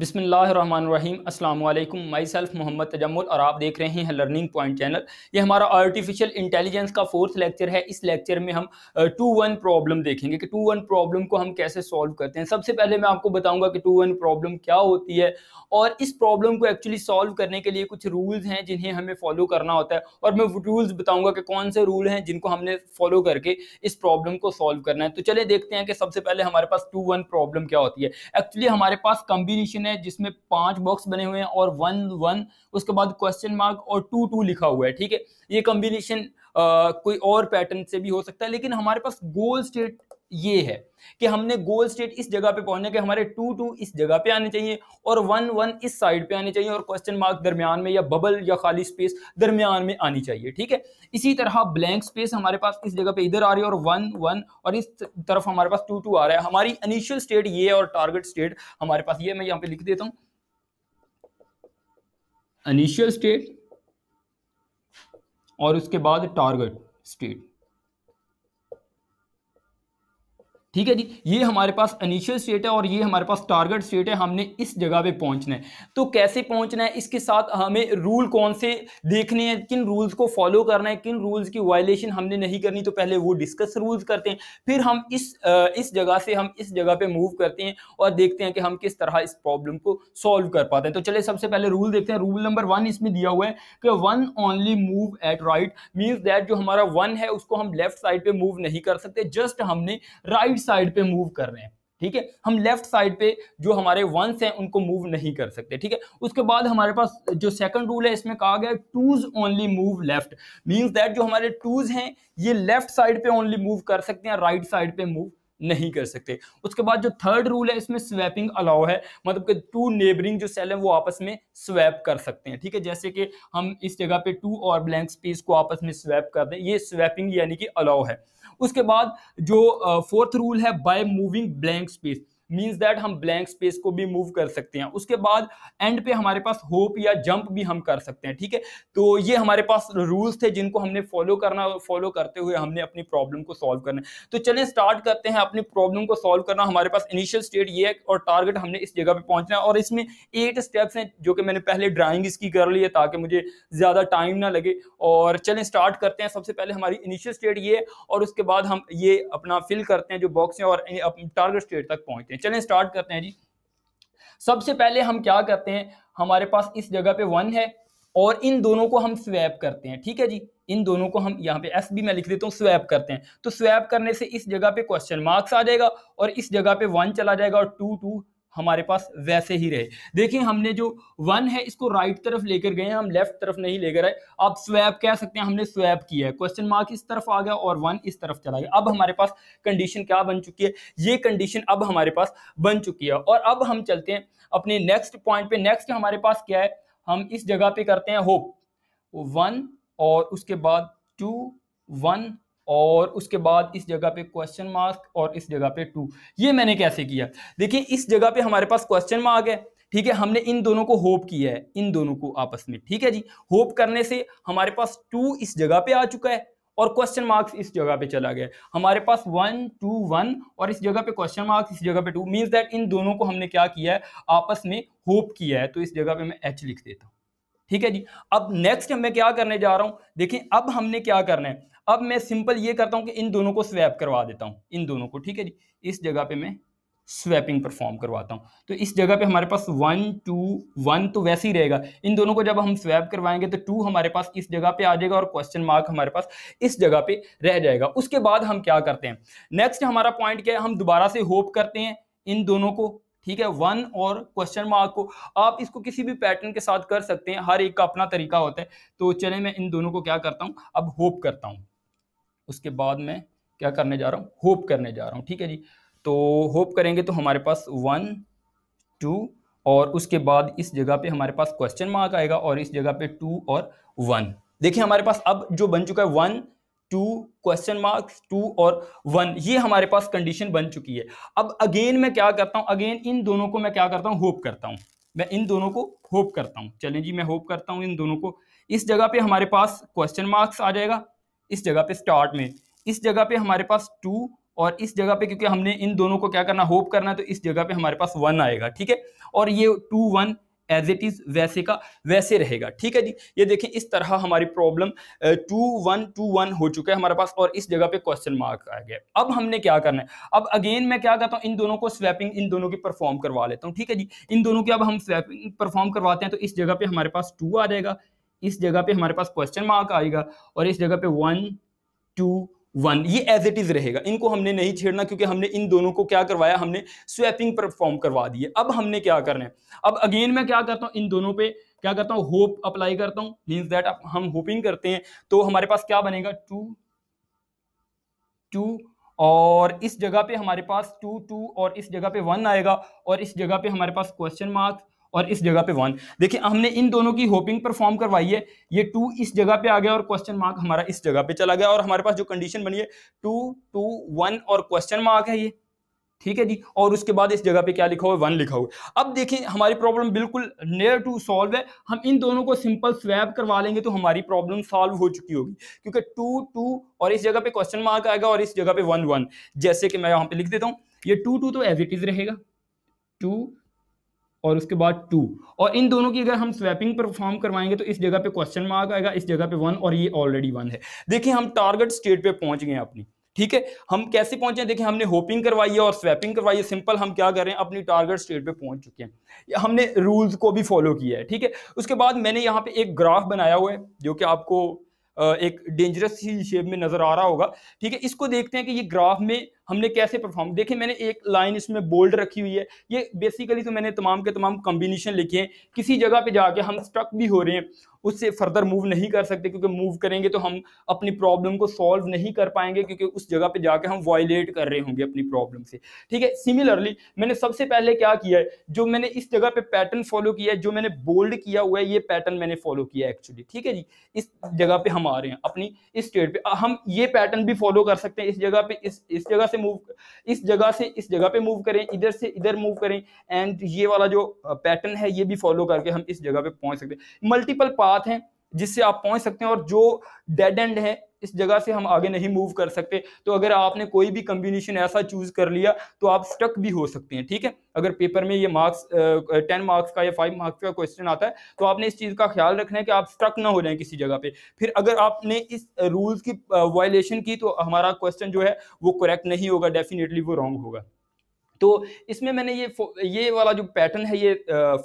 बिसमीम् अल्लाम my self Mohammad Tajamul और आप देख रहे हैं लर्निंग पॉइंट चैनल ये हमारा आर्टिफिशियल इंटेलिजेंस का फोर्थ लेक्चर है इस लेक्चर में हम टू वन प्रॉब्लम देखेंगे कि टू वन प्रॉब्लम को हम कैसे सॉल्व करते हैं सबसे पहले मैं आपको बताऊंगा कि टू वन प्रॉब्लम क्या होती है और इस प्रॉब्लम को एक्चुअली सॉल्व करने के लिए कुछ रूल्स हैं जिन्हें हमें फॉलो करना होता है और मैं रूल्स बताऊँगा कि कौन से रूल हैं जिनको हमने फॉलो करके इस प्रॉब्लम को सॉल्व करना है तो चले देखते हैं कि सबसे पहले हमारे पास टू वन प्रॉब्लम क्या होती है एक्चुअली हमारे पास कम्बिनेशन है है जिसमें पांच बॉक्स बने हुए हैं और वन वन उसके बाद क्वेश्चन मार्क और टू टू लिखा हुआ है ठीक है ये कॉम्बिनेशन कोई और पैटर्न से भी हो सकता है लेकिन हमारे पास गोल स्टेट ये है कि हमने गोल स्टेट इस जगह पे पहुंचने के हमारे टू टू इस जगह पे आने चाहिए और वन वन इस साइड पे आने चाहिए और क्वेश्चन मार्क दरमियान में या बबल या खाली स्पेस दरमियान में आनी चाहिए ठीक है इसी तरह ब्लैंक स्पेस हमारे पास इस जगह पे इधर आ रही है और वन वन और इस तरफ हमारे पास टू टू आ रहा है हमारी इनिशियल स्टेट ये है और टारगेट स्टेट हमारे पास ये मैं यहाँ पे लिख देता हूँ इनिशियल स्टेट और उसके बाद टारगेट स्टेट ठीक है जी ये हमारे पास इनिशियल स्टेट है और ये हमारे पास टारगेट स्टेट है हमने इस जगह पे पहुंचना है तो कैसे पहुंचना है इसके साथ हमें रूल कौन से देखने हैं किन रूल्स को फॉलो करना है किन रूल्स की वायलेशन हमने नहीं करनी तो पहले वो डिस्कस रूल्स करते हैं फिर हम इस इस जगह से हम इस जगह पर मूव करते हैं और देखते हैं कि हम किस तरह इस प्रॉब्लम को सॉल्व कर पाते हैं तो चले सबसे पहले रूल देखते हैं रूल नंबर वन इसमें दिया हुआ है कि one only move at right means that जो हमारा वन है उसको हम लेफ्ट साइड पर मूव नहीं कर सकते जस्ट हमने राइट साइड पे मूव कर रहे हैं ठीक है हम लेफ्ट साइड पे जो हमारे वंस हैं उनको मूव नहीं कर सकते ठीक है उसके बाद हमारे पास जो सेकंड रूल है इसमें कहा गया twos only move left means that जो हमारे टूज हैं ये लेफ्ट साइड पे ओनली मूव कर सकते हैं राइट साइड पे मूव नहीं कर सकते उसके बाद जो थर्ड रूल है इसमें स्वैपिंग अलाउ है मतलब कि टू नेबरिंग जो सेल है वो आपस में स्वैप कर सकते हैं ठीक है जैसे कि हम इस जगह पे टू और ब्लैंक स्पेस को आपस में स्वैप कर दें ये स्वैपिंग यानी कि अलाउ है उसके बाद जो फोर्थ रूल है by moving blank space means that हम ब्लैंक स्पेस को भी मूव कर सकते हैं उसके बाद एंड पे हमारे पास होप या जंप भी हम कर सकते हैं ठीक है तो ये हमारे पास रूल्स थे जिनको हमने फॉलो करना फॉलो करते हुए हमने अपनी प्रॉब्लम को सॉल्व करना तो चलें स्टार्ट करते हैं अपनी प्रॉब्लम को सॉल्व करना हमारे पास इनिशियल स्टेट ये है और टारगेट हमने इस जगह पे पहुंचना है और इसमें एट स्टेप्स हैं जो कि मैंने पहले ड्राइंग इसकी कर ली है ताकि मुझे ज़्यादा टाइम ना लगे और चलें स्टार्ट करते हैं सबसे पहले हमारी इनिशियल स्टेट ये है और उसके बाद हम ये अपना फिल करते हैं जो बॉक्स हैं और टारगेट स्टेट तक पहुँचते हैं चलें स्टार्ट करते हैं जी सबसे पहले हम क्या करते हैं हमारे पास इस जगह पे वन है और इन दोनों को हम स्वैप करते हैं ठीक है जी इन दोनों को हम यहाँ पे एस बी मैं लिख देता हूँ स्वैप करते हैं तो स्वैप करने से इस जगह पे क्वेश्चन मार्क्स आ जाएगा और इस जगह पे वन चला जाएगा और टू टू हमारे पास वैसे ही रहे देखिए हमने जो वन है इसको राइट तरफ लेकर गए हैं हम लेफ्ट तरफ नहीं लेकर आए आप स्वैप कह सकते हैं हमने स्वैप किया है क्वेश्चन मार्क इस तरफ आ गया और वन इस तरफ चला गया अब हमारे पास कंडीशन क्या बन चुकी है ये कंडीशन अब हमारे पास बन चुकी है और अब हम चलते हैं अपने नेक्स्ट पॉइंट पे नेक्स्ट हमारे पास क्या है हम इस जगह पे करते हैं होप वन और उसके बाद टू वन और उसके बाद इस जगह पे क्वेश्चन मार्क और इस जगह पे टू ये मैंने कैसे किया देखिए इस जगह पे हमारे पास क्वेश्चन मार्क है ठीक है हमने इन दोनों को होप किया है इन दोनों को आपस में ठीक है जी होप करने से हमारे पास टू इस जगह पे आ चुका है और क्वेश्चन मार्क्स इस जगह पे चला गया हमारे पास वन टू वन और इस जगह पे क्वेश्चन मार्क्स इस जगह पे टू मीन्स दैट इन दोनों को हमने क्या किया है आपस में होप किया है तो इस जगह पे मैं एच लिख देता हूँ ठीक है जी अब नेक्स्ट मैं क्या करने जा रहा हूँ देखें अब हमने क्या करना है अब मैं सिंपल ये करता हूँ कि इन दोनों को स्वैप करवा देता हूँ इन दोनों को ठीक है जी इस जगह पे मैं स्वैपिंग परफॉर्म करवाता हूँ तो इस जगह पे हमारे पास वन टू वन तो वैसे ही रहेगा इन दोनों को जब हम स्वैप करवाएंगे तो टू हमारे पास इस जगह पे आ जाएगा और क्वेश्चन मार्क हमारे पास इस जगह पे रह जाएगा उसके बाद हम क्या करते हैं नेक्स्ट हमारा पॉइंट क्या है हम दोबारा से होप करते हैं इन दोनों को ठीक है वन और क्वेश्चन मार्क को आप इसको किसी भी पैटर्न के साथ कर सकते हैं हर एक का अपना तरीका होता है तो चले मैं इन दोनों को क्या करता हूँ अब होप करता हूँ उसके बाद में क्या करने जा रहा हूँ होप करने जा रहा हूँ ठीक है जी तो होप करेंगे तो हमारे पास वन टू और उसके बाद इस जगह पे हमारे पास क्वेश्चन मार्क आएगा और इस जगह पे टू और वन देखिए हमारे पास अब जो बन चुका है one two question marks two और वन ये हमारे पास कंडीशन बन चुकी है अब अगेन मैं क्या करता हूँ अगेन इन दोनों को मैं क्या करता हूँ होप करता हूँ मैं इन दोनों को होप करता हूँ चलें जी मैं होप करता हूँ इन दोनों को इस जगह पे हमारे पास क्वेश्चन मार्क्स आ जाएगा इस जगह पे स्टार्ट में इस जगह पे हमारे पास टू और इस जगह पे क्योंकि हमने इन दोनों को क्या करना होप करना है तो इस जगह पे हमारे पास वन आएगा ठीक है और ये two one as it is वैसे का वैसे रहेगा ठीक है जी ये देखें इस तरह हमारी problem two one two one हो चुका है हमारे पास और इस जगह पे क्वेश्चन मार्क आ गया अब हमने क्या करना है अब अगेन मैं क्या करता हूँ इन दोनों को स्वैपिंग इन दोनों की परफॉर्म करवा लेता हूँ ठीक है जी इन दोनों की अब हम स्वैपिंग परफॉर्म करवाते हैं तो इस जगह पे हमारे पास टू आ जाएगा इस जगह पे हमारे पास क्वेश्चन मार्क आएगा और इस जगह पे वन टू वन ये एज इट इज रहेगा इनको हमने नहीं छेड़ना क्योंकि हमने इन दोनों को क्या करवाया हमने स्वैपिंग परफॉर्म करवा दिए अब हमने क्या करना है अब अगेन मैं क्या करता हूँ इन दोनों पे क्या करता हूँ होप अप्लाई करता हूँ मीन्स दैट हम होपिंग करते हैं तो हमारे पास क्या बनेगा टू टू और इस जगह पे हमारे पास टू टू और इस जगह पे वन आएगा और इस जगह पे हमारे पास क्वेश्चन मार्क और इस जगह पे वन देखिए हमने इन दोनों की होपिंग परफॉर्म करवाई है ये टू इस जगह पे आ गया और क्वेश्चन मार्क हमारा इस जगह पे चला गया और हमारे पास जो कंडीशन बनी है टू टू वन और क्वेश्चन मार्क है ये ठीक है जी और उसके बाद इस जगह पे क्या लिखा हुआ है वन लिखा हुआ अब देखिए हमारी प्रॉब्लम बिल्कुल नियर टू सॉल्व है हम इन दोनों को सिंपल स्वैप करवा लेंगे तो हमारी प्रॉब्लम सॉल्व हो चुकी होगी क्योंकि टू टू और इस जगह पे क्वेश्चन मार्क आएगा और इस जगह पे वन वन जैसे कि मैं यहाँ पे लिख देता हूँ ये टू टू तो एज इट इज रहेगा टू और उसके बाद टू और इन दोनों की अगर हम स्वैपिंग परफॉर्म करवाएंगे तो इस जगह पे क्वेश्चन मार्क आएगा इस जगह पे वन और ये ऑलरेडी वन है देखिए हम टारगेट स्टेट पे पहुंच गए अपनी ठीक है हम कैसे पहुंचे देखिए हमने होपिंग करवाई है और स्वैपिंग करवाई है सिंपल हम क्या कर रहे हैं अपनी टारगेट स्टेट पे पहुंच चुके हैं हमने रूल्स को भी फॉलो किया है ठीक है उसके बाद मैंने यहाँ पे एक ग्राफ बनाया हुआ है जो कि आपको एक डेंजरस ही शेप में नजर आ रहा होगा ठीक है इसको देखते हैं कि ये ग्राफ में हमने कैसे परफॉर्म देखे मैंने एक लाइन इसमें बोल्ड रखी हुई है ये बेसिकली तो मैंने तमाम के तमाम कम्बिनेशन लिखे हैं किसी जगह पे जाके हम स्ट्रक भी हो रहे हैं उससे फर्दर मूव नहीं कर सकते क्योंकि मूव करेंगे तो हम अपनी प्रॉब्लम को सॉल्व नहीं कर पाएंगे क्योंकि उस जगह पे जाके हम वायलेट कर रहे होंगे अपनी प्रॉब्लम से ठीक है सिमिलरली मैंने सबसे पहले क्या किया है जो मैंने इस जगह पे पैटर्न फॉलो किया है जो मैंने बोल्ड किया हुआ है ये पैटर्न मैंने फॉलो किया एक्चुअली ठीक है जी इस जगह पे हम आ रहे हैं अपनी इस स्टेट पे हम ये पैटर्न भी फॉलो कर सकते हैं इस जगह पे इस इस जगह से मूव इस जगह से इस जगह पे मूव करें इधर से इधर मूव करें एंड ये वाला जो पैटर्न है ये भी फॉलो करके हम इस जगह पे पहुंच सकते हैं मल्टीपल पाथ हैं जिससे आप पहुंच सकते हैं और जो डेड एंड है इस जगह से हम आगे नहीं मूव कर सकते तो अगर आपने कोई भी कम्बिनेशन ऐसा चूज कर लिया तो आप स्टक भी हो सकते हैं ठीक है अगर पेपर में ये मार्क्स टेन मार्क्स का या फाइव मार्क्स का क्वेश्चन आता है तो आपने इस चीज़ का ख्याल रखना है कि आप स्टक ना हो जाए किसी जगह पे फिर अगर आपने इस रूल्स की वायलेशन की तो हमारा क्वेश्चन जो है वो करेक्ट नहीं होगा डेफिनेटली वो रॉन्ग होगा तो इसमें मैंने ये ये वाला जो पैटर्न है ये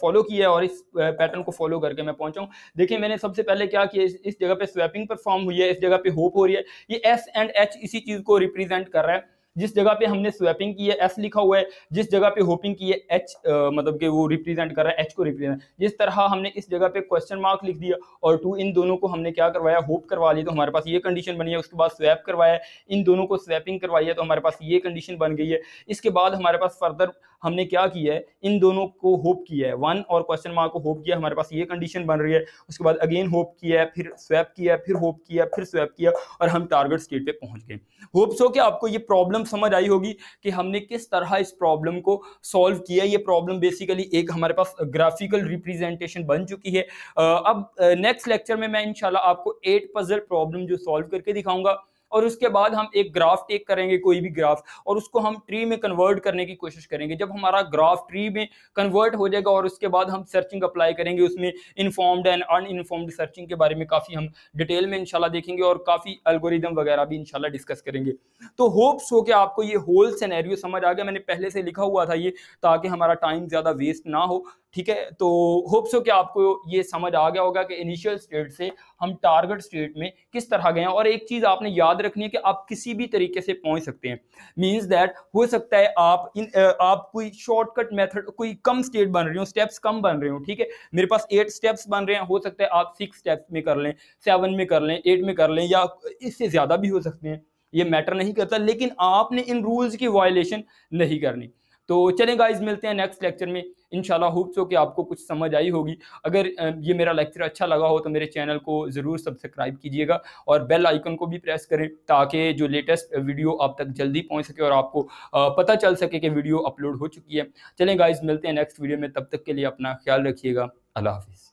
फॉलो किया और इस पैटर्न को फॉलो करके मैं पहुंचा हूँ देखिए मैंने सबसे पहले क्या किया इस जगह पे स्वैपिंग परफॉर्म हुई है इस जगह पे होप हो रही है ये एस एंड एच इसी चीज़ को रिप्रेजेंट कर रहा है जिस जगह पे हमने स्वैपिंग की है एस लिखा हुआ है जिस जगह पे होपिंग की है एच मतलब कि वो रिप्रेजेंट कर रहा है एच को रिप्रेजेंट जिस तरह हमने इस जगह पे क्वेश्चन मार्क लिख दिया और टू इन दोनों को हमने क्या करवाया होप करवा लिया तो हमारे पास ये कंडीशन बनी है उसके बाद स्वैप करवाया इन दोनों को स्वैपिंग करवाई है तो हमारे पास ये कंडीशन बन गई है इसके बाद हमारे पास फर्दर हमने क्या किया है इन दोनों को होप किया है वन और क्वेश्चन मार्क को होप किया हमारे पास ये कंडीशन बन रही है उसके बाद अगेन होप किया है फिर स्वैप किया फिर होप किया फिर स्वैप किया और हम टारगेट स्टेट पे पहुंच गए होप सो कि आपको ये प्रॉब्लम समझ आई होगी कि हमने किस तरह इस प्रॉब्लम को सॉल्व किया ये प्रॉब्लम बेसिकली एक हमारे पास ग्राफिकल रिप्रेजेंटेशन बन चुकी है अब नेक्स्ट लेक्चर में मैं इंशाल्लाह आपको एट पजल प्रॉब्लम जो सॉल्व करके दिखाऊंगा और उसके बाद हम एक ग्राफ टेक करेंगे कोई भी ग्राफ और उसको हम ट्री में कन्वर्ट करने की कोशिश करेंगे जब हमारा ग्राफ ट्री में कन्वर्ट हो जाएगा और उसके बाद हम सर्चिंग अप्लाई करेंगे उसमें इन्फॉर्म्ड एंड अनइनफॉर्म्ड सर्चिंग के बारे में काफ़ी हम डिटेल में इनशाला देखेंगे और काफ़ी एल्गोरिदम वगैरह भी इनशाला डिस्कस करेंगे तो होप्स हो कि आपको ये होल सिनेरियो समझ आ गया मैंने पहले से लिखा हुआ था ये ताकि हमारा टाइम ज़्यादा वेस्ट ना हो ठीक है तो होप्स हो कि आपको ये समझ आ गया होगा कि इनिशियल स्टेट से हम टारगेट स्टेट में किस तरह गए हैं और एक चीज़ आपने याद रखनी है कि आप किसी भी तरीके से पहुंच सकते हैं मींस दैट हो सकता है आप इन आप कोई शॉर्टकट मेथड कोई कम स्टेट बन रही हो स्टेप्स कम बन रहे हो ठीक है मेरे पास एट स्टेप्स बन रहे हैं हो सकता है आप सिक्स स्टेप्स में कर लें सेवन में कर लें एट में कर लें या इससे ज़्यादा भी हो सकते हैं ये मैटर नहीं करता लेकिन आपने इन रूल्स की वायलेशन नहीं करनी तो चलें गाइज मिलते हैं नेक्स्ट लेक्चर में इनशाला होप सो कि आपको कुछ समझ आई होगी अगर ये मेरा लेक्चर अच्छा लगा हो तो मेरे चैनल को ज़रूर सब्सक्राइब कीजिएगा और बेल आइकन को भी प्रेस करें ताकि जो लेटेस्ट वीडियो आप तक जल्दी पहुंच सके और आपको पता चल सके कि वीडियो अपलोड हो चुकी है चलें गाइज मिलते हैं नेक्स्ट वीडियो में तब तक के लिए अपना ख्याल रखिएगा अल्लाह हाफिज़